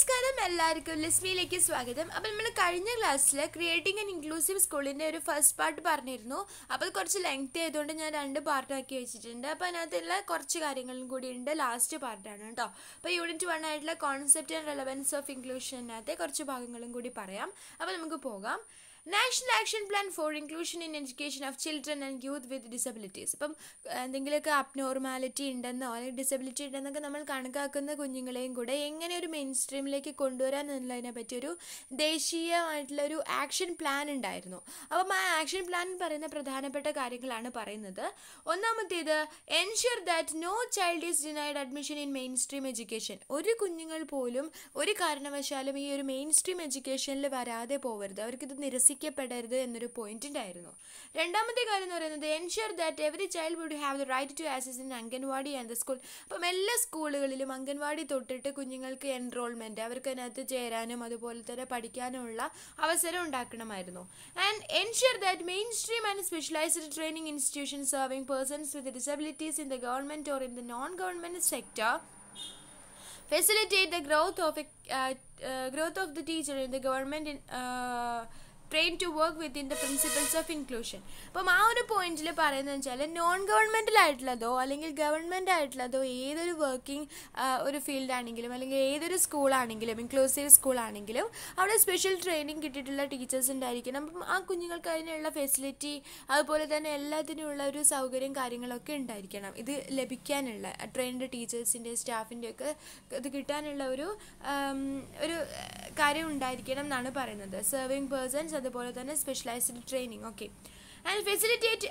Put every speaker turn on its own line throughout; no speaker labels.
നമസ്കാരം എല്ലാവർക്കും ലിസ്മിയിലേക്ക് സ്വാഗതം അപ്പോൾ നമ്മൾ കഴിഞ്ഞ ക്ലാസ്സിൽ ക്രിയേറ്റിംഗ് ആൻഡ് ഇൻക്ലൂസീവ് സ്കൂളിൻ്റെ ഒരു ഫസ്റ്റ് പാർട്ട് പറഞ്ഞിരുന്നു അപ്പോൾ കുറച്ച് ലെങ്ത് ആയതുകൊണ്ട് ഞാൻ രണ്ട് പാർട്ടാക്കി വെച്ചിട്ടുണ്ട് അപ്പോൾ അതിനകത്തുള്ള കുറച്ച് കാര്യങ്ങളും കൂടി ഉണ്ട് ലാസ്റ്റ് പാർട്ടാണ് കേട്ടോ അപ്പോൾ യൂണിറ്റ് വൺ ആയിട്ടുള്ള കോൺസെപ്റ്റ് ആൻഡ് റെലവൻസ് ഓഫ് ഇൻക്ലൂഷനകത്തെ കുറച്ച് ഭാഗങ്ങളും കൂടി പറയാം അപ്പോൾ നമുക്ക് പോകാം national action plan for inclusion in education of children and youth with disabilities ഇപ്പം എന്തെങ്കിലുമൊക്കെ അബ്നോർമാലിറ്റി ഉണ്ടെന്നോ അല്ലെങ്കിൽ ഡിസബിലിറ്റി ഉണ്ടെന്നൊക്കെ നമ്മൾ കണക്കാക്കുന്ന കുഞ്ഞുങ്ങളെയും കൂടെ എങ്ങനെ ഒരു മെയിൻ സ്ട്രീമിലേക്ക് കൊണ്ടുവരാൻ എന്നുള്ളതിനെ പറ്റി ഒരു ദേശീയമായിട്ടുള്ള ഒരു ആക്ഷൻ പ്ലാൻ ഉണ്ടായിരുന്നു അപ്പം ആ ആക്ഷൻ പ്ലാൻ പറയുന്ന പ്രധാനപ്പെട്ട കാര്യങ്ങളാണ് പറയുന്നത് ഒന്നാമത്തേത് ensure that no child is denied admission in mainstream education ഒരു കുഞ്ഞുങ്ങൾ പോലും ഒരു കാരണവശാലും ഈ ഒരു മെയിൻ സ്ട്രീം എഡ്യൂക്കേഷനിൽ വരാതെ പോകരുത് അവർക്കിത് നിരസി നിരസിക്കപ്പെടരുത് എന്നൊരു പോയിന്റ് ഉണ്ടായിരുന്നു രണ്ടാമത്തെ കാര്യം എന്ന് പറയുന്നത് ensure that every child would have the right to access in anganwadi and the school അപ്പം എല്ലാ സ്കൂളുകളിലും അംഗൻവാടി തൊട്ടിട്ട് കുഞ്ഞുങ്ങൾക്ക് എൻറോൾമെൻറ്റ് അവർക്ക് അതിനകത്ത് ചേരാനും അതുപോലെ തന്നെ പഠിക്കാനുമുള്ള അവസരം ഉണ്ടാക്കണമായിരുന്നു and ensure that mainstream and specialised training institution serving persons with disabilities in the government or in the non government sector facilitate the growth of a uh, uh, growth of the teacher in the government in uh, train to work within the principles of inclusion അപ്പം ആ ഒരു പോയിന്റിൽ പറയുന്നത് വെച്ചാൽ non ഗവൺമെൻറ്റിലായിട്ടുള്ളതോ അല്ലെങ്കിൽ government ആയിട്ടുള്ളതോ ഏതൊരു working ഒരു ഫീൽഡാണെങ്കിലും അല്ലെങ്കിൽ ഏതൊരു സ്കൂളാണെങ്കിലും ഇൻക്ലൂസീവ് സ്കൂളാണെങ്കിലും അവിടെ സ്പെഷ്യൽ ട്രെയിനിങ് കിട്ടിയിട്ടുള്ള ടീച്ചേഴ്സ് ഉണ്ടായിരിക്കണം അപ്പം ആ കുഞ്ഞുങ്ങൾക്ക് അതിനുള്ള ഫെസിലിറ്റി അതുപോലെ തന്നെ എല്ലാത്തിനുമുള്ള ഒരു സൗകര്യം കാര്യങ്ങളൊക്കെ ഉണ്ടായിരിക്കണം ഇത് ലഭിക്കാനുള്ള ട്രെയിൻഡ് ടീച്ചേഴ്സിൻ്റെ സ്റ്റാഫിൻ്റെ ഒക്കെ ഇത് കിട്ടാനുള്ള ഒരു ഒരു കാര്യം ഉണ്ടായിരിക്കണം എന്നാണ് പറയുന്നത് സെർവിങ് പേഴ്സൺസ് അതുപോലെ തന്നെ specialised training okay and facilitate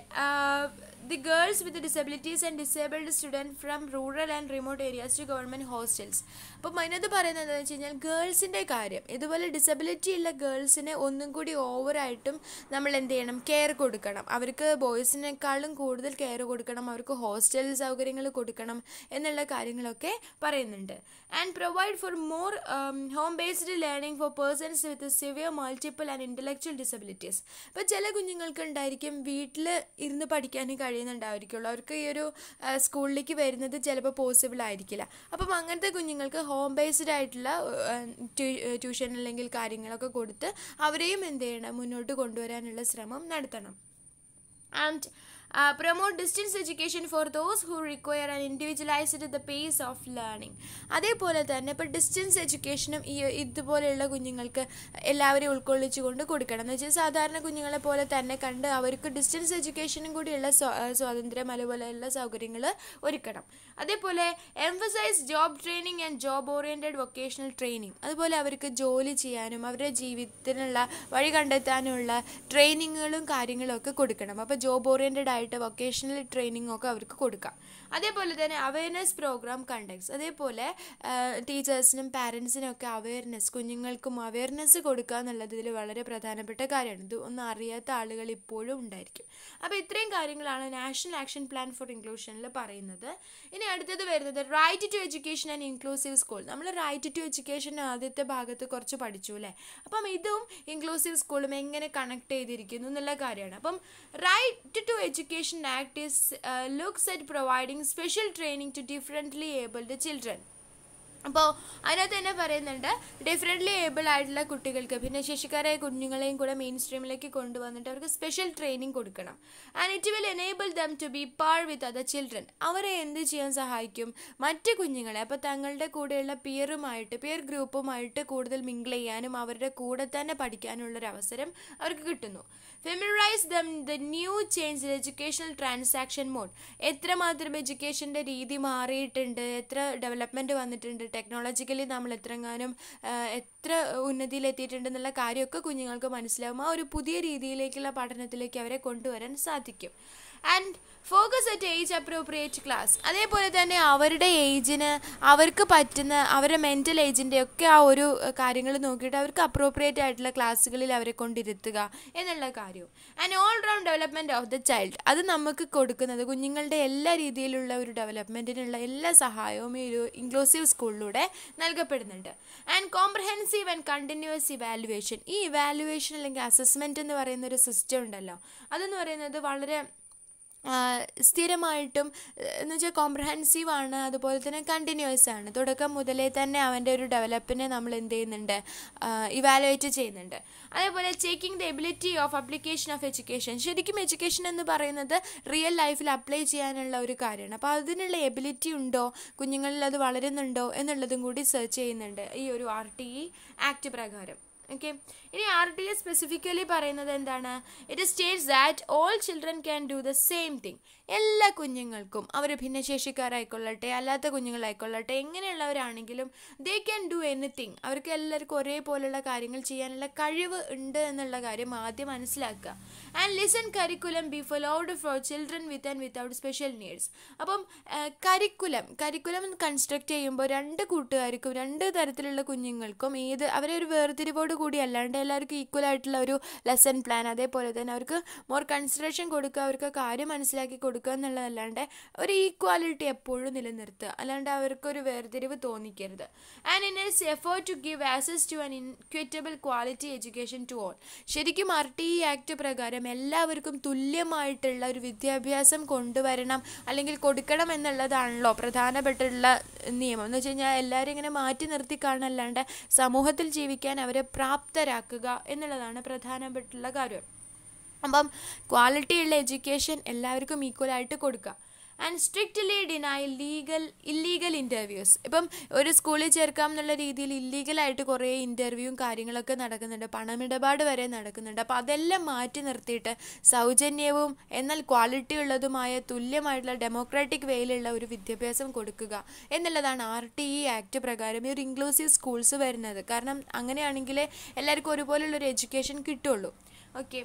the girls with the disabilities and disabled students from rural and remote areas to government hostels അപ്പോൾ അതിനകത്ത് പറയുന്നത് എന്താണെന്ന് വെച്ച് കഴിഞ്ഞാൽ ഗേൾസിൻ്റെ കാര്യം ഇതുപോലെ ഡിസബിലിറ്റി ഉള്ള ഗേൾസിനെ ഒന്നും കൂടി ഓവറായിട്ടും നമ്മൾ എന്ത് ചെയ്യണം കെയർ കൊടുക്കണം അവർക്ക് ബോയ്സിനേക്കാളും കൂടുതൽ കെയർ കൊടുക്കണം അവർക്ക് ഹോസ്റ്റൽ സൗകര്യങ്ങൾ കൊടുക്കണം എന്നുള്ള കാര്യങ്ങളൊക്കെ പറയുന്നുണ്ട് and provide for more home based learning for persons with severe multiple and intellectual disabilities ഇപ്പോൾ ചില കുഞ്ഞുങ്ങൾക്ക് ഉണ്ടായിരിക്കും വീട്ടിൽ ഇരുന്ന് പഠിക്കാനും കഴിയുന്നുണ്ടായിരിക്കുള്ളൂ അവർക്ക് ഈ ഒരു സ്കൂളിലേക്ക് വരുന്നത് ചിലപ്പോൾ പോസിബിൾ ആയിരിക്കില്ല അപ്പം അങ്ങനത്തെ കുഞ്ഞുങ്ങൾക്ക് ഹോം ബേസ്ഡ് ആയിട്ടുള്ള ട്യൂഷൻ അല്ലെങ്കിൽ കാര്യങ്ങളൊക്കെ കൊടുത്ത് അവരെയും എന്ത് ചെയ്യണം മുന്നോട്ട് കൊണ്ടുവരാനുള്ള ശ്രമം നടത്തണം and uh, distance distance for those who require an individualised the pace of learning അതേപോലെ തന്നെ ഇപ്പോൾ ഡിസ്റ്റൻസ് എഡ്യൂക്കേഷനും ഈ ഇതുപോലെയുള്ള കുഞ്ഞുങ്ങൾക്ക് എല്ലാവരെയും ഉൾക്കൊള്ളിച്ചുകൊണ്ട് കൊടുക്കണം എന്ന് വെച്ചാൽ സാധാരണ കുഞ്ഞുങ്ങളെ പോലെ തന്നെ കണ്ട് അവർക്ക് ഡിസ്റ്റൻസ് എഡ്യൂക്കേഷനും കൂടിയുള്ള സ്വാതന്ത്ര്യം അതുപോലെയുള്ള സൗകര്യങ്ങൾ ഒരുക്കണം അതേപോലെ emphasise job training and job oriented vocational training അതുപോലെ അവർക്ക് ജോലി ചെയ്യാനും അവരുടെ ജീവിതത്തിനുള്ള വഴി കണ്ടെത്താനുള്ള ട്രെയിനിങ്ങുകളും കാര്യങ്ങളും ഒക്കെ കൊടുക്കണം അപ്പോൾ ജോബ് ഓറിയൻറ്റഡ് ആയിട്ട് വൊക്കേഷണൽ ട്രെയിനിങ് ഒക്കെ അവർക്ക് കൊടുക്കാം അതേപോലെ തന്നെ അവയർനെസ് പ്രോഗ്രാം കണ്ടക്ട്സ് അതേപോലെ ടീച്ചേഴ്സിനും പാരൻസിനും ഒക്കെ അവയർനെസ് കുഞ്ഞുങ്ങൾക്കും അവയർനെസ് കൊടുക്കുക ഇതിൽ വളരെ പ്രധാനപ്പെട്ട കാര്യമാണ് ഇത് ഒന്നും അറിയാത്ത ആളുകൾ ഇപ്പോഴും ഉണ്ടായിരിക്കും അപ്പോൾ ഇത്രയും കാര്യങ്ങളാണ് നാഷണൽ ആക്ഷൻ പ്ലാൻ ഫോർ ഇൻക്ലൂഷനിൽ പറയുന്നത് ഇനി അടുത്തത് വരുന്നത് right to education and inclusive school നമ്മൾ റൈറ്റ് ടു എഡ്യൂക്കേഷൻ ആദ്യത്തെ ഭാഗത്ത് കുറച്ച് പഠിച്ചു അല്ലേ അപ്പം ഇതും ഇൻക്ലൂസീവ് സ്കൂളും എങ്ങനെ കണക്ട് ചെയ്തിരിക്കുന്നു എന്നുള്ള കാര്യമാണ് അപ്പം right to education Education Act is uh, looks at providing special training to differently abled children. അപ്പോൾ അതിനകത്ത് തന്നെ പറയുന്നുണ്ട് ഡിഫറെൻ്റ്ലി ഏബിൾ ആയിട്ടുള്ള കുട്ടികൾക്ക് പിന്നെ ഭിന്നശേഷിക്കാരായ കുഞ്ഞുങ്ങളെയും കൂടെ മെയിൻ സ്ട്രീമിലേക്ക് കൊണ്ടുവന്നിട്ട് അവർക്ക് സ്പെഷ്യൽ ട്രെയിനിങ് കൊടുക്കണം and it will enable them to be par with other children അവരെ എന്ത് ചെയ്യാൻ സഹായിക്കും മറ്റ് കുഞ്ഞുങ്ങളെ അപ്പോൾ തങ്ങളുടെ കൂടെയുള്ള പിയറുമായിട്ട് പിയർ ഗ്രൂപ്പുമായിട്ട് കൂടുതൽ മിങ്കിൾ ചെയ്യാനും അവരുടെ കൂടെ തന്നെ പഠിക്കാനുള്ളൊരവസരം അവർക്ക് കിട്ടുന്നു familiarise them the new change educational transaction mode എത്രമാത്രം എഡ്യൂക്കേഷൻ്റെ രീതി മാറിയിട്ടുണ്ട് എത്ര ഡെവലപ്മെൻറ്റ് വന്നിട്ടുണ്ട് ടെക്നോളജിക്കലി നമ്മൾ എത്രങ്ങാനും എത്ര ഉന്നതിയിലെത്തിയിട്ടുണ്ടെന്നുള്ള കാര്യമൊക്കെ കുഞ്ഞുങ്ങൾക്ക് മനസ്സിലാവും ആ ഒരു പുതിയ രീതിയിലേക്കുള്ള പഠനത്തിലേക്ക് അവരെ കൊണ്ടുവരാൻ സാധിക്കും and focus at age appropriate class അതേപോലെ തന്നെ അവരുടെ ഏജിന് അവർക്ക് പറ്റുന്ന അവരുടെ മെൻ്റൽ ഏജിൻ്റെ ഒക്കെ ആ ഒരു കാര്യങ്ങൾ നോക്കിയിട്ട് അവർക്ക് അപ്രോപ്രിയേറ്റ് ആയിട്ടുള്ള ക്ലാസ്സുകളിൽ അവരെ കൊണ്ടിരുത്തുക എന്നുള്ള കാര്യവും and all round development of the child അത് നമുക്ക് കൊടുക്കുന്നത് കുഞ്ഞുങ്ങളുടെ എല്ലാ രീതിയിലുള്ള ഒരു ഡെവലപ്മെൻറ്റിനുള്ള എല്ലാ സഹായവും ഈ ഒരു ഇൻക്ലൂസീവ് സ്കൂളിലൂടെ നൽകപ്പെടുന്നുണ്ട് and comprehensive and continuous evaluation ഈ ഇവാലുവേഷൻ അല്ലെങ്കിൽ അസസ്മെൻറ്റ് എന്ന് പറയുന്ന ഒരു സിസ്റ്റം ഉണ്ടല്ലോ അതെന്ന് പറയുന്നത് വളരെ സ്ഥിരമായിട്ടും എന്ന് വെച്ചാൽ കോംപ്രഹെൻസീവ് ആണ് അതുപോലെ തന്നെ കണ്ടിന്യൂസ് ആണ് തുടക്കം മുതലേ തന്നെ അവൻ്റെ ഒരു ഡെവലപ്പിനെ നമ്മൾ എന്ത് ചെയ്യുന്നുണ്ട് ഇവാലുവേറ്റ് ചെയ്യുന്നുണ്ട് അതേപോലെ checking the ability of application of education ശരിക്കും എഡ്യൂക്കേഷൻ എന്ന് പറയുന്നത് റിയൽ ലൈഫിൽ അപ്ലൈ ചെയ്യാനുള്ള ഒരു കാര്യമാണ് അപ്പോൾ അതിനുള്ള എബിലിറ്റി ഉണ്ടോ കുഞ്ഞുങ്ങളിൽ അത് വളരുന്നുണ്ടോ എന്നുള്ളതും കൂടി സെർച്ച് ചെയ്യുന്നുണ്ട് ഈ ഒരു ആർ ടി ഇ ആക്ട് പ്രകാരം ഓക്കെ ഇനി ആർ ടി എ സ്പെസിഫിക്കലി പറയുന്നത് എന്താണ് it states that all children can do the same thing എല്ലാ കുഞ്ഞുങ്ങൾക്കും അവർ ഭിന്നശേഷിക്കാരായിക്കൊള്ളട്ടെ അല്ലാത്ത കുഞ്ഞുങ്ങളായിക്കൊള്ളട്ടെ എങ്ങനെയുള്ളവരാണെങ്കിലും ദേ ക്യാൻ ഡു എനിത്തിങ് അവർക്ക് എല്ലാവർക്കും ഒരേപോലെയുള്ള കാര്യങ്ങൾ ചെയ്യാനുള്ള കഴിവ് ഉണ്ട് എന്നുള്ള കാര്യം ആദ്യം മനസ്സിലാക്കുക and listen curriculum be followed for children with and without special needs അപ്പം കരിക്കുലം കരിക്കുലം കൺസ്ട്രക്ട് ചെയ്യുമ്പോൾ രണ്ട് കൂട്ടുകാർക്കും രണ്ട് തരത്തിലുള്ള കുഞ്ഞുങ്ങൾക്കും ഏത് അവരെ ഒരു വേർതിരിവോട് കൂടി അല്ലാണ്ട് എല്ലാവർക്കും ഈക്വൽ ആയിട്ടുള്ള ഒരു ലെസൺ പ്ലാൻ അതേപോലെ തന്നെ അവർക്ക് മോർ കൺസിഡറേഷൻ കൊടുക്കുക അവർക്ക് കാര്യം മനസ്സിലാക്കി കൊടുക്കുക എന്നുള്ളതല്ലാണ്ട് ഒരു ഈക്വാലിറ്റി എപ്പോഴും നിലനിർത്തുക അല്ലാണ്ട് അവർക്കൊരു വേർതിരിവ് തോന്നിക്കരുത് and in its effort to give access to an equitable quality education to all ശരിക്കും ആർ ടി ആക്ട് പ്രകാരം പകരം എല്ലാവർക്കും തുല്യമായിട്ടുള്ള ഒരു വിദ്യാഭ്യാസം കൊണ്ടുവരണം അല്ലെങ്കിൽ കൊടുക്കണം എന്നുള്ളതാണല്ലോ പ്രധാനപ്പെട്ടുള്ള നിയമം എന്ന് വെച്ച് കഴിഞ്ഞാൽ എല്ലാവരും ഇങ്ങനെ മാറ്റി നിർത്തി കാണല്ലാണ്ട് സമൂഹത്തിൽ ജീവിക്കാൻ അവരെ പ്രാപ്തരാക്കുക എന്നുള്ളതാണ് പ്രധാനപ്പെട്ടുള്ള കാര്യം അപ്പം ക്വാളിറ്റിയുള്ള എഡ്യൂക്കേഷൻ എല്ലാവർക്കും ഈക്വലായിട്ട് കൊടുക്കുക and strictly deny legal illegal interviews ഇപ്പം ഒരു സ്കൂളിൽ ചേർക്കാം എന്നുള്ള രീതിയിൽ ഇല്ലീഗലായിട്ട് കുറേ ഇൻ്റർവ്യൂവും കാര്യങ്ങളൊക്കെ നടക്കുന്നുണ്ട് പണമിടപാട് വരെ നടക്കുന്നുണ്ട് അപ്പോൾ അതെല്ലാം മാറ്റി നിർത്തിയിട്ട് സൗജന്യവും എന്നാൽ ക്വാളിറ്റി ഉള്ളതുമായ തുല്യമായിട്ടുള്ള ഡെമോക്രാറ്റിക് വേയിലുള്ള ഒരു വിദ്യാഭ്യാസം കൊടുക്കുക എന്നുള്ളതാണ് ആർ ടി ഇ ആക്ട് പ്രകാരം ഈ ഒരു ഇൻക്ലൂസീവ് സ്കൂൾസ് വരുന്നത് കാരണം അങ്ങനെയാണെങ്കിൽ എല്ലാവർക്കും ഒരുപോലെയുള്ളൊരു എഡ്യൂക്കേഷൻ കിട്ടുള്ളൂ ഓക്കെ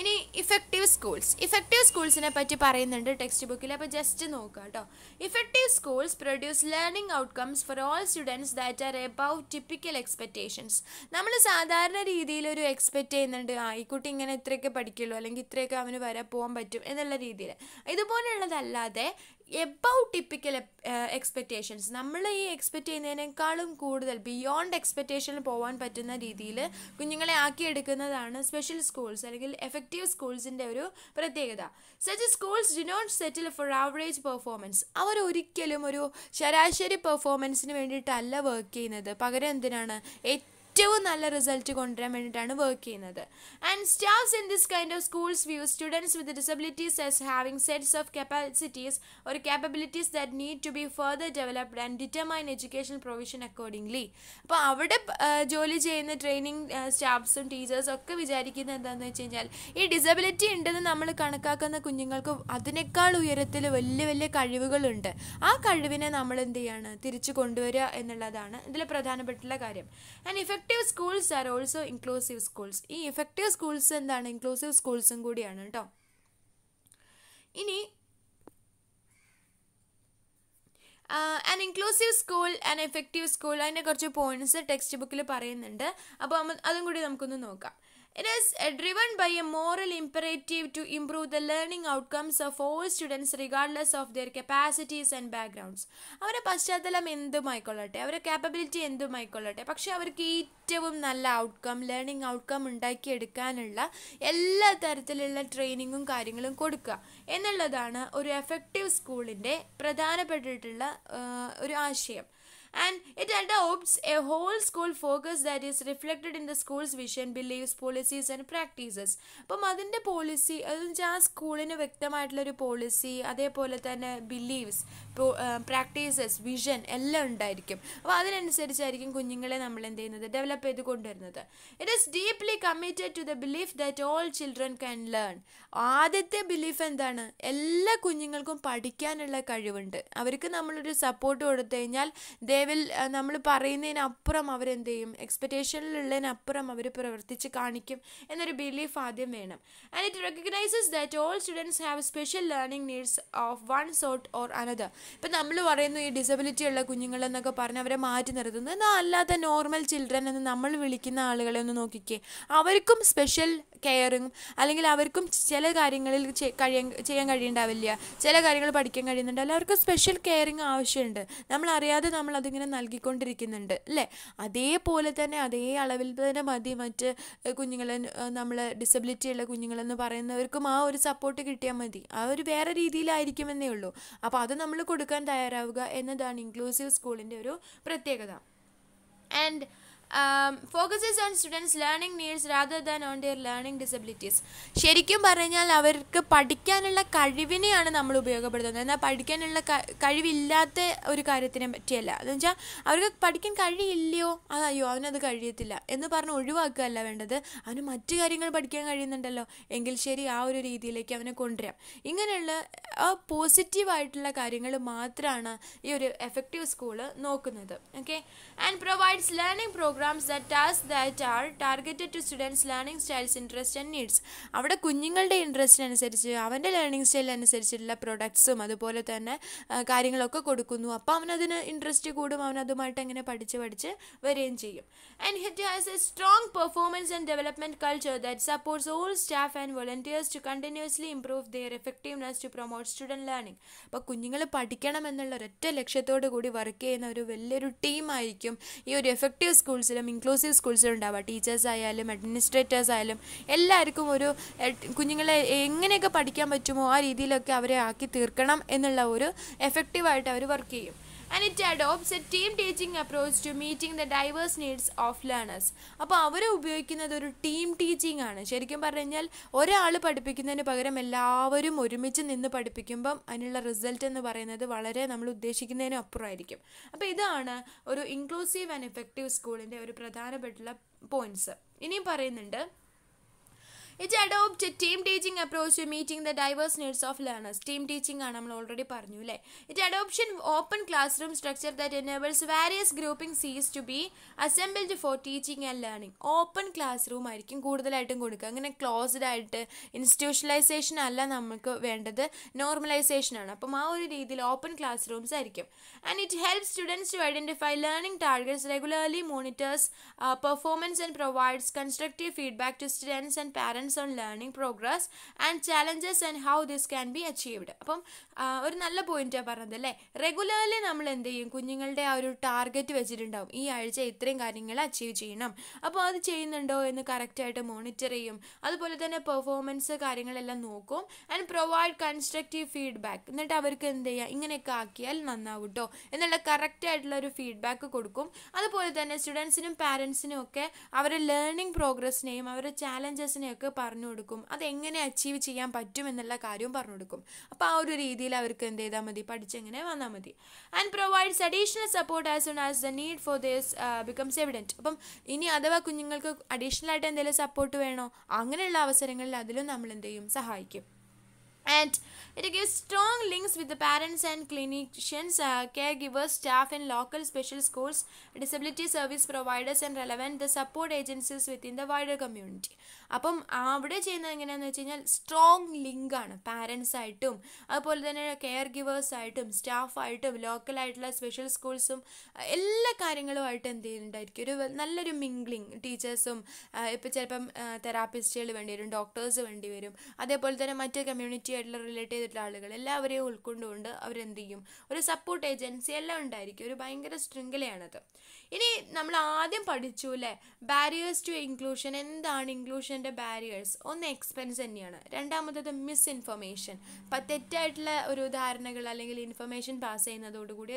ഇനി ഇഫക്റ്റീവ് സ്കൂൾസ് ഇഫക്റ്റീവ് സ്കൂൾസിനെ പറ്റി പറയുന്നുണ്ട് ടെക്സ്റ്റ് ബുക്കിൽ അപ്പോൾ ജസ്റ്റ് നോക്കുക കേട്ടോ effective schools produce learning outcomes for all students that are above typical expectations നമ്മൾ സാധാരണ രീതിയിൽ ഒരു എക്സ്പെക്റ്റ് ചെയ്യുന്നുണ്ട് ആ ഈ കുട്ടി ഇങ്ങനെ ഇത്രയൊക്കെ പഠിക്കുള്ളൂ അല്ലെങ്കിൽ ഇത്രയൊക്കെ അവന് വരാൻ പോകാൻ പറ്റും എന്നുള്ള രീതിയിൽ ഇതുപോലുള്ളതല്ലാതെ എബവ് ടിപ്പിക്കൽ എക്സ്പെക്റ്റേഷൻസ് നമ്മൾ ഈ എക്സ്പെക്റ്റ് ചെയ്യുന്നതിനേക്കാളും കൂടുതൽ ബിയോണ്ട് എക്സ്പെക്റ്റേഷനിൽ പോകാൻ പറ്റുന്ന രീതിയിൽ കുഞ്ഞുങ്ങളെ ആക്കിയെടുക്കുന്നതാണ് സ്പെഷ്യൽ സ്കൂൾസ് അല്ലെങ്കിൽ എഫക്റ്റീവ് സ്കൂൾസിൻ്റെ ഒരു പ്രത്യേകത such schools do not settle for average performance അവർ ഒരിക്കലും ഒരു ശരാശരി പെർഫോമൻസിന് വേണ്ടിയിട്ടല്ല വർക്ക് ചെയ്യുന്നത് പകരം എന്തിനാണ് ഏറ്റവും ഏറ്റവും നല്ല റിസൾട്ട് കൊണ്ടുവരാൻ വേണ്ടിയിട്ടാണ് വർക്ക് ചെയ്യുന്നത് and staffs in this kind of schools view students with disabilities as having sets of capacities ഒരു capabilities that need to be further developed and determine education provision accordingly അപ്പോൾ അവിടെ ജോലി ചെയ്യുന്ന ട്രെയിനിങ് സ്റ്റാഫ്സും ടീച്ചേഴ്സും ഒക്കെ വിചാരിക്കുന്നത് എന്താണെന്ന് വെച്ച് കഴിഞ്ഞാൽ ഈ ഡിസബിലിറ്റി ഉണ്ടെന്ന് നമ്മൾ കണക്കാക്കുന്ന കുഞ്ഞുങ്ങൾക്ക് അതിനേക്കാൾ ഉയരത്തിൽ വലിയ വലിയ കഴിവുകളുണ്ട് ആ കഴിവിനെ നമ്മൾ എന്ത് ചെയ്യാണ് തിരിച്ചു കൊണ്ടുവരിക എന്നുള്ളതാണ് ഇതിൽ പ്രധാനപ്പെട്ടുള്ള കാര്യം and effect effective schools are also inclusive schools ഈ ഇഫക്റ്റീവ് സ്കൂൾസ് എന്താണ് ഇൻക്ലൂസീവ് സ്കൂൾസും കൂടിയാണ് കേട്ടോ ഇനി and inclusive school and effective school അതിൻ്റെ കുറച്ച് പോയിന്റ്സ് ടെക്സ്റ്റ് ബുക്കിൽ പറയുന്നുണ്ട് അപ്പോൾ അതും കൂടി നമുക്കൊന്ന് നോക്കാം It is uh, driven by a moral imperative to improve the learning outcomes of all students regardless of their capacities and backgrounds. അവരുടെ പശ്ചാത്തലം എന്തുമായിക്കൊള്ളട്ടെ അവരുടെ ക്യാപ്പബിലിറ്റി എന്തുമായിക്കൊള്ളട്ടെ പക്ഷേ അവർക്ക് ഏറ്റവും നല്ല ഔട്ട്കം ലേണിംഗ് ഔട്ട്കം ഉണ്ടാക്കിയെടുക്കാനുള്ള എല്ലാ തരത്തിലുള്ള ട്രെയിനിങ്ങും കാര്യങ്ങളും കൊടുക്കുക എന്നുള്ളതാണ് ഒരു എഫക്റ്റീവ് സ്കൂളിൻ്റെ പ്രധാനപ്പെട്ടിട്ടുള്ള ഒരു ആശയം and it adopts a whole school focus that is reflected in the school's vision beliefs, policies and practices. അപ്പം അതിൻ്റെ പോളിസി അതെന്ന് വെച്ചാൽ ആ സ്കൂളിന് വ്യക്തമായിട്ടുള്ളൊരു പോളിസി അതേപോലെ തന്നെ ബിലീവ്സ് പ്രാക്ടീസസ് വിഷൻ എല്ലാം ഉണ്ടായിരിക്കും അപ്പോൾ അതിനനുസരിച്ചായിരിക്കും കുഞ്ഞുങ്ങളെ നമ്മൾ എന്ത് ചെയ്യുന്നത് ഡെവലപ്പ് ചെയ്ത് കൊണ്ടുവരുന്നത് it is deeply committed to the belief that all children can learn ആദ്യത്തെ ബിലീഫ് എന്താണ് എല്ലാ കുഞ്ഞുങ്ങൾക്കും പഠിക്കാനുള്ള കഴിവുണ്ട് അവർക്ക് നമ്മളൊരു സപ്പോർട്ട് കൊടുത്തു കഴിഞ്ഞാൽ ദേ ലെവൽ നമ്മൾ പറയുന്നതിനപ്പുറം അവരെന്ത് ചെയ്യും എക്സ്പെക്റ്റേഷനിലുള്ളതിനപ്പുറം അവർ പ്രവർത്തിച്ച് കാണിക്കും എന്നൊരു ബിലീഫ് ആദ്യം വേണം and it recognises that all students have special learning needs of one sort or another ഇപ്പം നമ്മൾ പറയുന്നു ഈ ഡിസബിലിറ്റി ഉള്ള കുഞ്ഞുങ്ങളെന്നൊക്കെ പറഞ്ഞ് അവരെ മാറ്റി നിർത്തുന്നത് എന്നാൽ അല്ലാത്ത നോർമൽ ചിൽഡ്രൻ എന്ന് നമ്മൾ വിളിക്കുന്ന ആളുകളെ ഒന്ന് നോക്കിക്കേ അവർക്കും സ്പെഷ്യൽ കെയറിങ്ങും അല്ലെങ്കിൽ അവർക്കും ചില കാര്യങ്ങളിൽ കഴിയാൻ ചെയ്യാൻ കഴിയുണ്ടാവില്ല ചില കാര്യങ്ങൾ പഠിക്കാൻ കഴിയുന്നുണ്ടാവില്ല അവർക്ക് സ്പെഷ്യൽ കെയറിങ് ആവശ്യമുണ്ട് നമ്മളറിയാതെ നമ്മളത് അതിങ്ങനെ നൽകിക്കൊണ്ടിരിക്കുന്നുണ്ട് അല്ലേ അതേപോലെ തന്നെ അതേ അളവിൽ തന്നെ മതി മറ്റ് കുഞ്ഞുങ്ങളെ നമ്മൾ ഡിസബിലിറ്റി ഉള്ള കുഞ്ഞുങ്ങളെന്ന് പറയുന്നവർക്കും ആ ഒരു സപ്പോർട്ട് കിട്ടിയാൽ മതി ആ ഒരു വേറെ രീതിയിലായിരിക്കുമെന്നേ ഉള്ളൂ അപ്പോൾ അത് നമ്മൾ കൊടുക്കാൻ തയ്യാറാവുക എന്നതാണ് ഇൻക്ലൂസീവ് സ്കൂളിൻ്റെ ഒരു പ്രത്യേകത and um, focuses on students' learning needs rather than on their learning disabilities. ശരിക്കും പറഞ്ഞാൽ അവർക്ക് പഠിക്കാനുള്ള കഴിവിനെയാണ് നമ്മൾ ഉപയോഗപ്പെടുത്തുന്നത് എന്നാൽ പഠിക്കാനുള്ള കഴിവില്ലാത്ത ഒരു കാര്യത്തിനെ പറ്റിയല്ല എന്ന് വെച്ചാൽ അവർക്ക് പഠിക്കാൻ കഴിയില്ലയോ അതയ്യോ അവനത് കഴിയത്തില്ല എന്ന് പറഞ്ഞ് ഒഴിവാക്കുകയല്ല വേണ്ടത് അവന് മറ്റു കാര്യങ്ങൾ പഠിക്കാൻ കഴിയുന്നുണ്ടല്ലോ എങ്കിൽ ശരി ആ ഒരു രീതിയിലേക്ക് അവനെ കൊണ്ടുവരാം ഇങ്ങനെയുള്ള പോസിറ്റീവായിട്ടുള്ള കാര്യങ്ങൾ മാത്രമാണ് ഈ ഒരു എഫക്റ്റീവ് സ്കൂൾ നോക്കുന്നത് okay and provides learning program programs that tasks that are targeted to students learning styles interest and needs അവിടെ കുഞ്ഞുങ്ങളുടെ ഇൻട്രസ്റ്റിനനുസരിച്ച് അവൻ്റെ ലേണിംഗ് സ്റ്റൈൽ അനുസരിച്ചിട്ടുള്ള പ്രൊഡക്ട്സും അതുപോലെ തന്നെ കാര്യങ്ങളൊക്കെ കൊടുക്കുന്നു അപ്പോൾ അവനതിന് ഇൻട്രസ്റ്റ് കൂടും അവനതുമായിട്ട് എങ്ങനെ പഠിച്ച് പഠിച്ച് വരികയും ചെയ്യും and it has a strong performance and development culture that supports all staff and volunteers to continuously improve their effectiveness to promote student learning അപ്പോൾ കുഞ്ഞുങ്ങൾ പഠിക്കണം എന്നുള്ള ഒരൊറ്റ ലക്ഷ്യത്തോടു കൂടി വർക്ക് ചെയ്യുന്ന ഒരു വലിയൊരു ടീമായിരിക്കും ഈ ഒരു എഫക്റ്റീവ് സ്കൂൾസ് സ്കൂൾസിലും ഇൻക്ലൂസീവ് സ്കൂൾസിലും ഉണ്ടാവുക ടീച്ചേഴ്സ് ആയാലും അഡ്മിനിസ്ട്രേറ്റേഴ്സ് ആയാലും എല്ലാവർക്കും ഒരു കുഞ്ഞുങ്ങളെ എങ്ങനെയൊക്കെ പഠിക്കാൻ പറ്റുമോ ആ രീതിയിലൊക്കെ അവരെ ആക്കി തീർക്കണം എന്നുള്ള ഒരു എഫക്റ്റീവായിട്ട് അവർ വർക്ക് ചെയ്യും and it adopts a team teaching approach to meeting the diverse needs of learners അപ്പോൾ അവർ ഉപയോഗിക്കുന്നത് ഒരു ടീം ടീച്ചിങ് ആണ് ശരിക്കും പറഞ്ഞു കഴിഞ്ഞാൽ ഒരാൾ പഠിപ്പിക്കുന്നതിന് പകരം എല്ലാവരും ഒരുമിച്ച് നിന്ന് പഠിപ്പിക്കുമ്പം അതിനുള്ള റിസൾട്ട് എന്ന് പറയുന്നത് വളരെ നമ്മൾ ഉദ്ദേശിക്കുന്നതിനും അപ്പുറമായിരിക്കും അപ്പോൾ ഇതാണ് ഒരു ഇൻക്ലൂസീവ് ആൻഡ് എഫക്റ്റീവ് സ്കൂളിൻ്റെ ഒരു പ്രധാനപ്പെട്ടുള്ള പോയിൻറ്റ്സ് ഇനിയും പറയുന്നുണ്ട് it adopt team teaching approach to meeting the diverse needs of learners team teaching ആണ് നമ്മൾ ഓൾറെഡി പറഞ്ഞു അല്ലേ it adoption open classroom structure that enables various groupings to be assembled for teaching and learning open classroom ആയിരിക്കും കൂടുതലായിട്ടും കൊടുക്കുക അങ്ങനെ closed ആയിട്ട് institutionalisation അല്ല നമുക്ക് വേണ്ടത് നോർമലൈസേഷൻ ആണ് അപ്പം ആ ഒരു രീതിയിൽ ഓപ്പൺ ക്ലാസ് റൂംസ് ആയിരിക്കും and it help students to identify learning targets regularly monitors performance and provides constructive feedback to students and parents depends on learning progress and challenges and how this can be achieved അപ്പം ഒരു നല്ല പോയിന്റാണ് പറഞ്ഞത് അല്ലേ regularly നമ്മൾ എന്ത് ചെയ്യും കുഞ്ഞുങ്ങളുടെ ആ ഒരു ടാർഗറ്റ് വെച്ചിട്ടുണ്ടാവും ഈ ആഴ്ച ഇത്രയും കാര്യങ്ങൾ അച്ചീവ് ചെയ്യണം അപ്പോൾ അത് ചെയ്യുന്നുണ്ടോ എന്ന് കറക്റ്റായിട്ട് മോണിറ്റർ ചെയ്യും അതുപോലെ തന്നെ പെർഫോമൻസ് കാര്യങ്ങളെല്ലാം നോക്കും ആൻഡ് പ്രൊവൈഡ് കൺസ്ട്രക്റ്റീവ് ഫീഡ്ബാക്ക് എന്നിട്ട് അവർക്ക് എന്ത് ചെയ്യാം ഇങ്ങനെയൊക്കെ ആക്കിയാൽ നന്നാവും കേട്ടോ എന്നുള്ള കറക്റ്റായിട്ടുള്ള ഒരു ഫീഡ്ബാക്ക് കൊടുക്കും അതുപോലെ തന്നെ സ്റ്റുഡൻസിനും പാരൻസിനും ഒക്കെ അവരുടെ ലേണിംഗ് പ്രോഗ്രസ്സിനെയും അവരുടെ ചാലഞ്ചസിനെയൊക്കെ പറഞ്ഞു കൊടുക്കും അതെങ്ങനെ അച്ചീവ് ചെയ്യാൻ പറ്റും എന്നുള്ള കാര്യവും പറഞ്ഞു കൊടുക്കും അപ്പോൾ ആ ഒരു രീതിയിൽ അവർക്ക് എന്ത് ചെയ്താൽ മതി പഠിച്ചെങ്ങനെ വന്നാൽ മതി and provides additional support as soon as the need for this becomes evident അപ്പം ഇനി അഥവാ കുഞ്ഞുങ്ങൾക്ക് അഡീഷണൽ ആയിട്ട് എന്തെങ്കിലും സപ്പോർട്ട് വേണോ അങ്ങനെയുള്ള അവസരങ്ങളിൽ അതിലും നമ്മൾ എന്ത് ചെയ്യും സഹായിക്കും and it gives strong links with the parents and clinicians, uh, caregivers, staff in local special schools, disability service providers and relevant the support agencies within the wider community. അപ്പം അവിടെ ചെയ്യുന്നത് എങ്ങനെയാന്ന് വെച്ച് കഴിഞ്ഞാൽ സ്ട്രോങ് ലിങ്കാണ് പാരൻസായിട്ടും അതുപോലെ തന്നെ കെയർ ഗിവേഴ്സായിട്ടും സ്റ്റാഫായിട്ടും ലോക്കലായിട്ടുള്ള സ്പെഷ്യൽ സ്കൂൾസും എല്ലാ കാര്യങ്ങളുമായിട്ട് എന്ത് ചെയ്യുന്നുണ്ടായിരിക്കും ഒരു നല്ലൊരു മിംഗ്ലിംഗ് ടീച്ചേഴ്സും ഇപ്പം ചിലപ്പം തെറാപ്പിസ്റ്റുകൾ വേണ്ടി വരും ഡോക്ടേഴ്സ് വേണ്ടി വരും അതേപോലെ തന്നെ മറ്റ് കമ്മ്യൂണിറ്റി ആയിട്ടുള്ള റിലേറ്റ് ചെയ്തിട്ടുള്ള ആളുകൾ എല്ലാവരെയും ഉൾക്കൊണ്ടുകൊണ്ട് അവരെന്ത് ചെയ്യും ഒരു സപ്പോർട്ട് ഏജൻസി എല്ലാം ഉണ്ടായിരിക്കും ഒരു ഭയങ്കര ശൃംഖലയാണത് ഇനി നമ്മൾ ആദ്യം പഠിച്ചു അല്ലേ ബാരിയേഴ്സ് ടു ഇൻക്ലൂഷൻ എന്താണ് ഇൻക്ലൂഷൻ്റെ ബാരിയേഴ്സ് ഒന്ന് എക്സ്പെൻസ് തന്നെയാണ് രണ്ടാമത്തത് മിസ് ഇൻഫർമേഷൻ ഇപ്പം തെറ്റായിട്ടുള്ള ഒരു ധാരണകൾ അല്ലെങ്കിൽ ഇൻഫർമേഷൻ പാസ് ചെയ്യുന്നതോടുകൂടി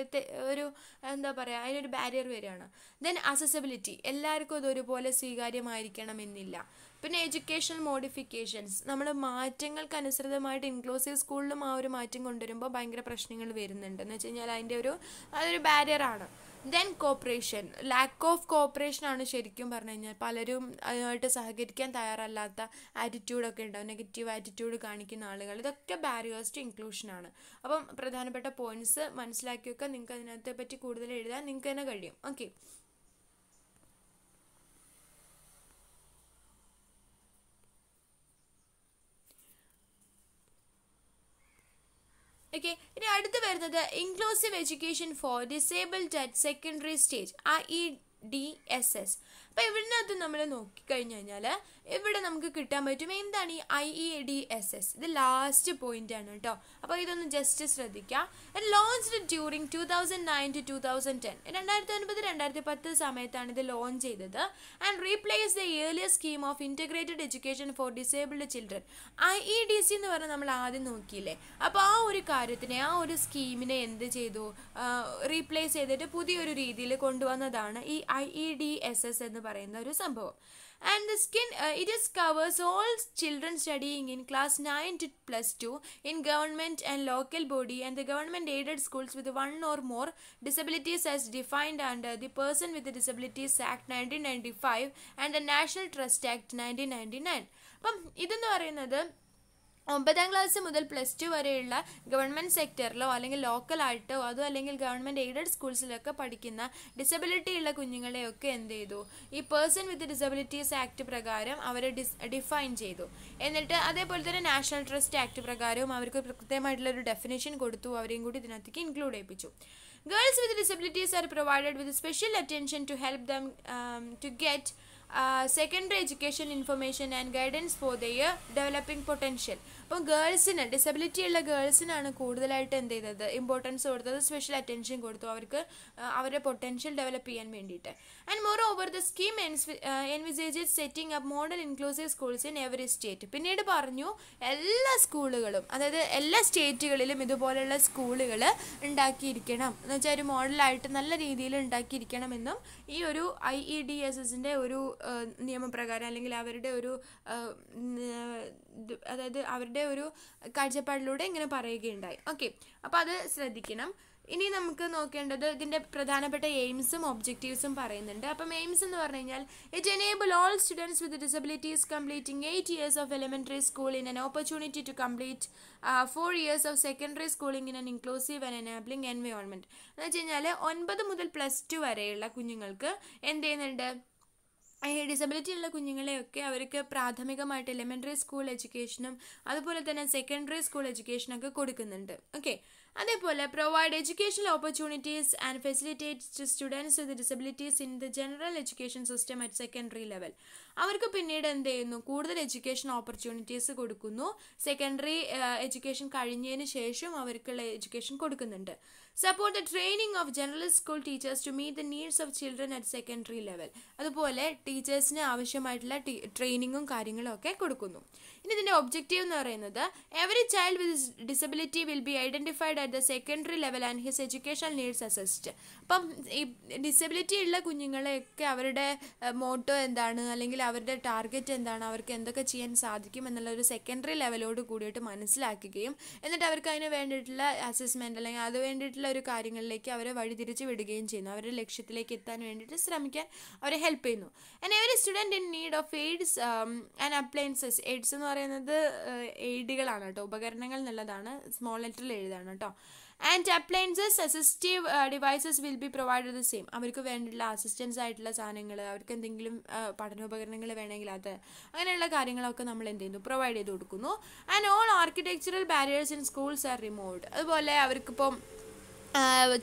ഒരു എന്താ പറയുക അതിനൊരു ബാരിയർ വരികയാണ് ദെൻ അസസബിലിറ്റി എല്ലാവർക്കും അതൊരുപോലെ സ്വീകാര്യമായിരിക്കണം സ്വീകാര്യമായിരിക്കണമെന്നില്ല പിന്നെ എഡ്യൂക്കേഷൻ മോഡിഫിക്കേഷൻസ് നമ്മൾ മാറ്റങ്ങൾക്ക് അനുസൃതമായിട്ട് ഇൻക്ലൂസീവ് സ്കൂളിലും ആ ഒരു മാറ്റം കൊണ്ടുവരുമ്പോൾ ഭയങ്കര പ്രശ്നങ്ങൾ വരുന്നുണ്ട് എന്ന് വെച്ച് കഴിഞ്ഞാൽ അതിൻ്റെ ഒരു അതൊരു ബാരിയറാണ് then cooperation lack of cooperation ആണ് ശരിക്കും പറഞ്ഞു കഴിഞ്ഞാൽ പലരും അതുമായിട്ട് സഹകരിക്കാൻ തയ്യാറല്ലാത്ത ആറ്റിറ്റ്യൂഡൊക്കെ ഉണ്ടാവും നെഗറ്റീവ് ആറ്റിറ്റ്യൂഡ് കാണിക്കുന്ന ആളുകൾ ഇതൊക്കെ ബാരിയേഴ്സ് ടു ഇൻക്ലൂഷനാണ് അപ്പം പ്രധാനപ്പെട്ട പോയിന്റ്സ് മനസ്സിലാക്കിയൊക്കെ നിങ്ങൾക്ക് അതിനകത്തെ പറ്റി കൂടുതൽ എഴുതാൻ നിങ്ങൾക്ക് തന്നെ കഴിയും ഓക്കെ ഓക്കെ ഇനി അടുത്ത് വരുന്നത് inclusive education for disabled at secondary stage ആ ഈ ഡി എസ് എസ് അപ്പോൾ ഇവിടുന്നകത്ത് നമ്മൾ നോക്കിക്കഴിഞ്ഞ് കഴിഞ്ഞാൽ ഇവിടെ നമുക്ക് കിട്ടാൻ പറ്റും എന്താണ് ഈ I E D S S ഇത് ലാസ്റ്റ് പോയിന്റ് ആണ് കേട്ടോ അപ്പോൾ ഇതൊന്ന് ജസ്റ്റ് ശ്രദ്ധിക്കുക launched during two thousand nine to two thousand ten രണ്ടായിരത്തി ഒൻപത് രണ്ടായിരത്തി പത്ത് സമയത്താണ് ഇത് ലോഞ്ച് ചെയ്തത് and replace the earlier scheme of integrated education for disabled children I E D C എന്ന് പറഞ്ഞാൽ നമ്മൾ ആദ്യം നോക്കിയില്ലേ അപ്പോൾ ആ ഒരു കാര്യത്തിനെ ആ ഒരു സ്കീമിനെ എന്ത് ചെയ്തു റീപ്ലേസ് ചെയ്തിട്ട് പുതിയൊരു രീതിയിൽ കൊണ്ടുവന്നതാണ് ഈ I E D S S എന്ന് പറയുന്ന ഒരു സംഭവം and the scheme it is covers all children studying in class nine to plus two in government and local body and the government aided schools with one or more disabilities as defined and the person with disabilities act nineteen ninety five and the national trust act nineteen ninety nine അപ്പം ഇതെന്ന് പറയുന്നത് ഒമ്പതാം class മുതൽ plus to വരെയുള്ള government സെക്ടറിലോ അല്ലെങ്കിൽ ലോക്കലായിട്ടോ അതോ അല്ലെങ്കിൽ ഗവൺമെൻറ് എയ്ഡഡ് സ്കൂൾസിലൊക്കെ പഠിക്കുന്ന ഡിസബിലിറ്റി ഉള്ള കുഞ്ഞുങ്ങളെയൊക്കെ എന്ത് ചെയ്തു ഈ പേഴ്സൺ വിത്ത് ഡിസബിലിറ്റീസ് ആക്ട് പ്രകാരം അവരെ ഡിഫൈൻ ചെയ്തു എന്നിട്ട് അതേപോലെ തന്നെ നാഷണൽ ട്രസ്റ്റ് ആക്ട് പ്രകാരവും അവർക്ക് കൃത്യമായിട്ടുള്ള ഒരു ഡെഫിനേഷൻ കൊടുത്തു അവരെയും കൂടി ഇതിനകത്തേക്ക് ഇൻക്ലൂഡ് ചെയ്യിപ്പിച്ചു girls with disabilities are provided with special attention to help them to get secondary education information and guidance for their developing potential അപ്പം ഗേൾസിന് ഡിസബിലിറ്റി ഉള്ള ഗേൾസിനാണ് കൂടുതലായിട്ട് എന്ത് ചെയ്തത് ഇമ്പോർട്ടൻസ് കൊടുത്തത് സ്പെഷ്യൽ അറ്റൻഷൻ കൊടുത്തു അവർക്ക് അവരുടെ പൊട്ടൻഷ്യൽ ഡെവലപ്പ് ചെയ്യാൻ വേണ്ടിയിട്ട് and moreover the scheme envisages setting up model inclusive schools in every state പിന്നീട് പറഞ്ഞു എല്ലാ സ്കൂളുകളും അതായത് എല്ലാ സ്റ്റേറ്റുകളിലും ഇതുപോലെയുള്ള സ്കൂളുകൾ ഉണ്ടാക്കിയിരിക്കണം എന്ന് വെച്ചാൽ ഒരു മോഡലായിട്ട് നല്ല രീതിയിൽ ഉണ്ടാക്കിയിരിക്കണമെന്നും ഈ ഒരു ഐ ഇ ഡി എസ് എസിൻ്റെ ഒരു നിയമപ്രകാരം അല്ലെങ്കിൽ അവരുടെ ഒരു അതായത് അവരുടെ ഒരു കാഴ്ചപ്പാടിലൂടെ ഇങ്ങനെ പറയുകയുണ്ടായി ഓക്കെ അപ്പം അത് ശ്രദ്ധിക്കണം ഇനി നമുക്ക് നോക്കേണ്ടത് ഇതിൻ്റെ പ്രധാനപ്പെട്ട എയിംസും ഒബ്ജക്റ്റീവ്സും പറയുന്നുണ്ട് അപ്പം എയിംസ് എന്ന് പറഞ്ഞു കഴിഞ്ഞാൽ it enable all students with disabilities completing eight years of elementary school in an opportunity to complete four years of secondary schooling in an inclusive and enabling environment എന്ന് വെച്ച് കഴിഞ്ഞാൽ ഒൻപത് മുതൽ പ്ലസ് ടു വരെയുള്ള കുഞ്ഞുങ്ങൾക്ക് എന്ത് ചെയ്യുന്നുണ്ട് ഡിസബിലിറ്റി ഉള്ള കുഞ്ഞുങ്ങളെയൊക്കെ അവർക്ക് പ്രാഥമികമായിട്ട് എലിമെൻ്ററി സ്കൂൾ എഡ്യൂക്കേഷനും അതുപോലെ തന്നെ സെക്കൻഡറി സ്കൂൾ എഡ്യൂക്കേഷനൊക്കെ കൊടുക്കുന്നുണ്ട് ഓക്കെ അതേപോലെ provide educational opportunities and facilitates to students with disabilities in the general education system at secondary level അവർക്ക് പിന്നീട് എന്ത് ചെയ്യുന്നു കൂടുതൽ എഡ്യൂക്കേഷൻ ഓപ്പർച്യൂണിറ്റീസ് കൊടുക്കുന്നു സെക്കൻഡറി എഡ്യൂക്കേഷൻ കഴിഞ്ഞതിന് ശേഷം അവർക്കുള്ള എഡ്യൂക്കേഷൻ കൊടുക്കുന്നുണ്ട് support the training of general school teachers to meet the needs of children at secondary level അതുപോലെ ടീച്ചേഴ്സിന് ആവശ്യമായിട്ടുള്ള ട്രെയിനിങ്ങും കാര്യങ്ങളും ഒക്കെ കൊടുക്കുന്നു ഇനി ഇതിൻ്റെ ഒബ്ജക്റ്റീവ് എന്ന് പറയുന്നത് every child with disability will be identified at the secondary level and his educational needs assist ഇപ്പം ഈ ഡിസബിലിറ്റി ഉള്ള കുഞ്ഞുങ്ങളെയൊക്കെ അവരുടെ മോട്ടോ എന്താണ് അല്ലെങ്കിൽ അവരുടെ ടാർഗറ്റ് എന്താണ് അവർക്ക് എന്തൊക്കെ ചെയ്യാൻ സാധിക്കും എന്നുള്ള ഒരു സെക്കൻഡറി ലെവലോട് കൂടിയിട്ട് മനസ്സിലാക്കുകയും എന്നിട്ട് അവർക്ക് അതിന് വേണ്ടിയിട്ടുള്ള അസസ്മെൻ്റ് അല്ലെങ്കിൽ അത് വേണ്ടിയിട്ടുള്ള ഒരു കാര്യങ്ങളിലേക്ക് അവരെ വഴിതിരിച്ച് വിടുകയും ചെയ്യുന്നു അവരുടെ ലക്ഷ്യത്തിലേക്ക് എത്താൻ വേണ്ടിയിട്ട് ശ്രമിക്കാൻ അവരെ ഹെൽപ്പ് ചെയ്യുന്നു and every student in need of aids and appliances aids എന്ന് പറയുന്നത് എയ്ഡുകളാണ് കേട്ടോ ഉപകരണങ്ങൾ എന്നുള്ളതാണ് സ്മോൾ ലെറ്ററിൽ എഴുതാണ് കേട്ടോ and appliances assistive devices will be provide the same അവർക്ക് വേണ്ടിയിട്ടുള്ള അസിസ്റ്റൻസ് ആയിട്ടുള്ള സാധനങ്ങൾ അവർക്ക് എന്തെങ്കിലും പഠനോപകരണങ്ങൾ വേണമെങ്കിൽ അത് അങ്ങനെയുള്ള കാര്യങ്ങളൊക്കെ നമ്മൾ എന്ത് ചെയ്യുന്നു പ്രൊവൈഡ് ചെയ്ത് കൊടുക്കുന്നു and all architectural barriers in schools are removed അതുപോലെ അവർക്കിപ്പം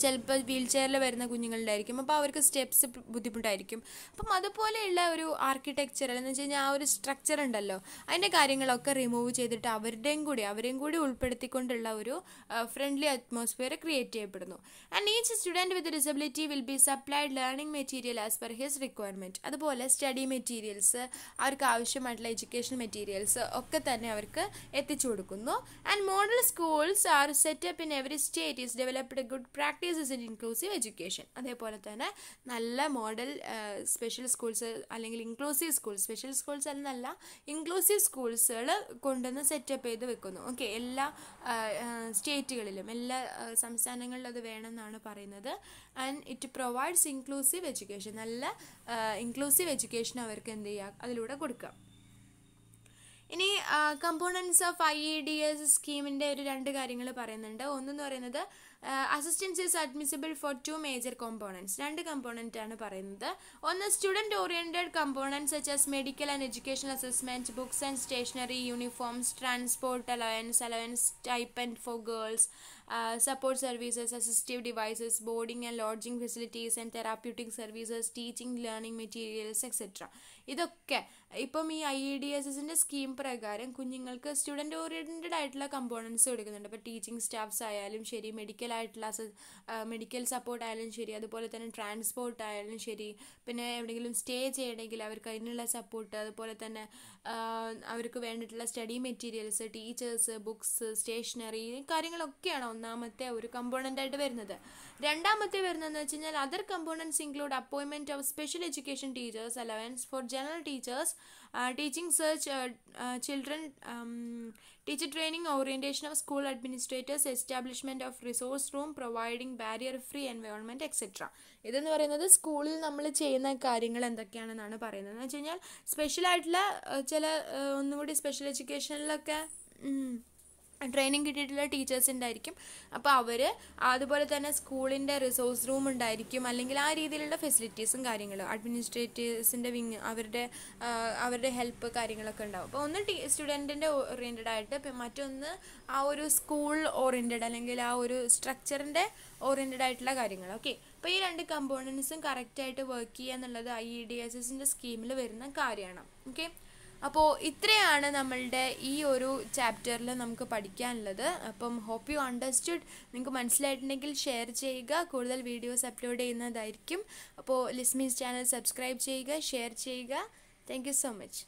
ചിലപ്പോൾ വീൽ ചെയറിൽ വരുന്ന കുഞ്ഞുങ്ങളുണ്ടായിരിക്കും അപ്പോൾ അവർക്ക് സ്റ്റെപ്സ് ബുദ്ധിമുട്ടായിരിക്കും അപ്പം അതുപോലെയുള്ള ഒരു ആർക്കിടെക്ചർ എന്ന് വെച്ച് കഴിഞ്ഞാൽ ആ ഒരു സ്ട്രക്ചർ ഉണ്ടല്ലോ അതിൻ്റെ കാര്യങ്ങളൊക്കെ റിമൂവ് ചെയ്തിട്ട് അവരുടെയും കൂടി അവരെയും കൂടി ഉൾപ്പെടുത്തിക്കൊണ്ടുള്ള ഒരു ഫ്രണ്ട്ലി അറ്റ്മോസ്ഫിയർ ക്രിയേറ്റ് ചെയ്യപ്പെടുന്നു and each student with disability will be supplied learning material as per his requirement അതുപോലെ സ്റ്റഡി മെറ്റീരിയൽസ് അവർക്ക് ആവശ്യമായിട്ടുള്ള എഡ്യൂക്കേഷൻ മെറ്റീരിയൽസ് ഒക്കെ തന്നെ അവർക്ക് എത്തിച്ചു കൊടുക്കുന്നു and model schools are setup in every state is developed good good practices in inclusive education അതേപോലെ തന്നെ നല്ല മോഡൽ സ്പെഷ്യൽ സ്കൂൾസ് അല്ലെങ്കിൽ ഇൻക്ലൂസീവ് സ്കൂൾ സ്പെഷ്യൽ സ്കൂൾസ് എന്നല്ല ഇൻക്ലൂസീവ് സ്കൂൾസുകൾ കൊണ്ടുവന്ന് സെറ്റപ്പ് ചെയ്ത് വെക്കുന്നു ഓക്കെ എല്ലാ സ്റ്റേറ്റുകളിലും എല്ലാ സംസ്ഥാനങ്ങളിലും അത് വേണമെന്നാണ് പറയുന്നത് and it provides inclusive education നല്ല ഇൻക്ലൂസീവ് എഡ്യൂക്കേഷൻ അവർക്ക് എന്ത് ചെയ്യുക അതിലൂടെ കൊടുക്കുക ഇനി components of I E D S സ്കീമിൻ്റെ ഒരു രണ്ട് കാര്യങ്ങൾ പറയുന്നുണ്ട് ഒന്നെന്ന് പറയുന്നത് assistance is admissible for two major components രണ്ട് കമ്പോണൻ്റ് ആണ് പറയുന്നത് ഒന്ന് student oriented components such as medical and education assessment books and stationery uniforms transport allowance allowance type and for girls support services assistive devices boarding and lodging facilities and therapeutic services teaching learning materials etcetera ഇതൊക്കെ ഇപ്പം ഈ I E D S എസിൻ്റെ scheme പ്രകാരം കുഞ്ഞുങ്ങൾക്ക് student oriented ആയിട്ടുള്ള components കൊടുക്കുന്നുണ്ട് അപ്പോൾ teaching staffs ആയാലും ശരി മെഡിക്കൽ ആയിട്ടുള്ള മെഡിക്കൽ സപ്പോർട്ട് ആയാലും ശരി അതുപോലെ തന്നെ ട്രാൻസ്പോർട്ട് ആയാലും ശരി പിന്നെ എവിടെയെങ്കിലും സ്റ്റേ ചെയ്യണമെങ്കിൽ അവർക്ക് അതിനുള്ള സപ്പോർട്ട് അതുപോലെ തന്നെ അവർക്ക് വേണ്ടിയിട്ടുള്ള study materials teachers books stationery കാര്യങ്ങളൊക്കെയാണ് ഒന്നാമത്തെ ഒരു കമ്പോണൻ്റ് ആയിട്ട് വരുന്നത് രണ്ടാമത്തെ വരുന്നതെന്ന് വെച്ച് കഴിഞ്ഞാൽ other components include appointment of special education teachers allowance for general teachers teaching search children teacher training orientation of school administrators establishment of resource room providing barrier free environment etcetera ഇതെന്ന് പറയുന്നത് സ്കൂളിൽ നമ്മൾ ചെയ്യുന്ന കാര്യങ്ങൾ എന്തൊക്കെയാണെന്നാണ് പറയുന്നത് എന്ന് വെച്ച് കഴിഞ്ഞാൽ സ്പെഷ്യലായിട്ടുള്ള ചില ഒന്നുകൂടി സ്പെഷ്യൽ എഡ്യൂക്കേഷനിലൊക്കെ ട്രെയിനിങ് കിട്ടിയിട്ടുള്ള ടീച്ചേഴ്സ് ഉണ്ടായിരിക്കും അപ്പോൾ അവർ അതുപോലെ തന്നെ സ്കൂളിൻ്റെ റിസോഴ്സ് റൂം ഉണ്ടായിരിക്കും അല്ലെങ്കിൽ ആ രീതിയിലുള്ള ഫെസിലിറ്റീസും കാര്യങ്ങളും അഡ്മിനിസ്ട്രേറ്റീവ്സിൻ്റെ വിങ് അവരുടെ അവരുടെ ഹെൽപ്പ് കാര്യങ്ങളൊക്കെ ഉണ്ടാവും അപ്പോൾ ഒന്ന് ടീ സ്റ്റുഡൻറ്റിൻ്റെ ഓറിയൻറ്റഡ് ആയിട്ട് മറ്റൊന്ന് ആ ഒരു സ്കൂൾ ഓറിയൻറ്റഡ് അല്ലെങ്കിൽ ആ ഒരു സ്ട്രക്ചറിൻ്റെ ഓറിയൻറ്റഡ് ആയിട്ടുള്ള കാര്യങ്ങൾ ഓക്കെ അപ്പോൾ ഈ രണ്ട് കമ്പോണൻസും കറക്റ്റായിട്ട് വർക്ക് ചെയ്യുക എന്നുള്ളത് ഐ ഇ ഡി എസ് എസിൻ്റെ സ്കീമിൽ വരുന്ന കാര്യമാണ് ഓക്കെ അപ്പോൾ ഇത്രയാണ് നമ്മളുടെ ഈ ഒരു ചാപ്റ്ററിൽ നമുക്ക് പഠിക്കാനുള്ളത് അപ്പം ഹോപ്പ് യു അണ്ടർസ്റ്റുഡ് നിങ്ങൾക്ക് മനസ്സിലായിട്ടുണ്ടെങ്കിൽ ഷെയർ ചെയ്യുക കൂടുതൽ വീഡിയോസ് അപ്ലോഡ് ചെയ്യുന്നതായിരിക്കും അപ്പോൾ ലിസ്മീസ് ചാനൽ സബ്സ്ക്രൈബ് ചെയ്യുക ഷെയർ ചെയ്യുക താങ്ക് യു സോ മച്ച്